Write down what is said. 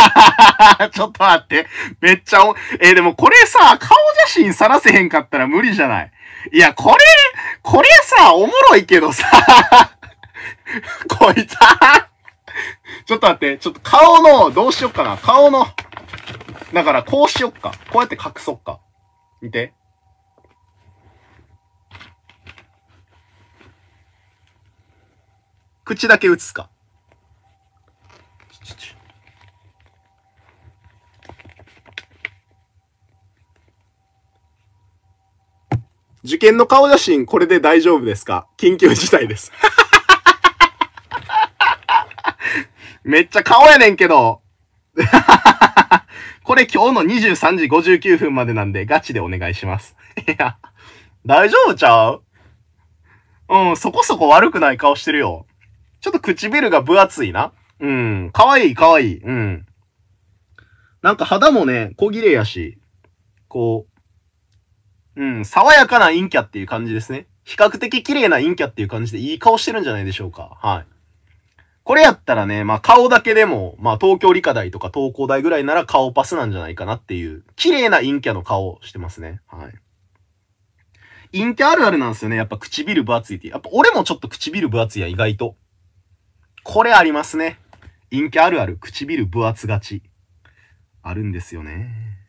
ちょっと待って。めっちゃお、えー、でもこれさ、顔写真さらせへんかったら無理じゃないいや、これ、これさ、おもろいけどさ、こいつ、ちょっと待って、ちょっと顔の、どうしよっかな。顔の、だからこうしよっか。こうやって隠そっか。見て。口だけ映すか。受験の顔写真、これで大丈夫ですか緊急事態です。めっちゃ顔やねんけど。これ今日の23時59分までなんで、ガチでお願いします。いや、大丈夫ちゃううん、そこそこ悪くない顔してるよ。ちょっと唇が分厚いな。うん、かわいいかわいい。うん。なんか肌もね、小綺麗やし、こう、うん、爽やかな陰キャっていう感じですね。比較的綺麗な陰キャっていう感じでいい顔してるんじゃないでしょうか。はい。これやったらね、まあ顔だけでも、まあ東京理科大とか東工大ぐらいなら顔パスなんじゃないかなっていう、綺麗な陰キャの顔してますね。はい。陰キャあるあるなんですよね。やっぱ唇分厚いって。やっぱ俺もちょっと唇分厚いや、意外と。これありますね。陰キャあるある、唇分厚がち。あるんですよね。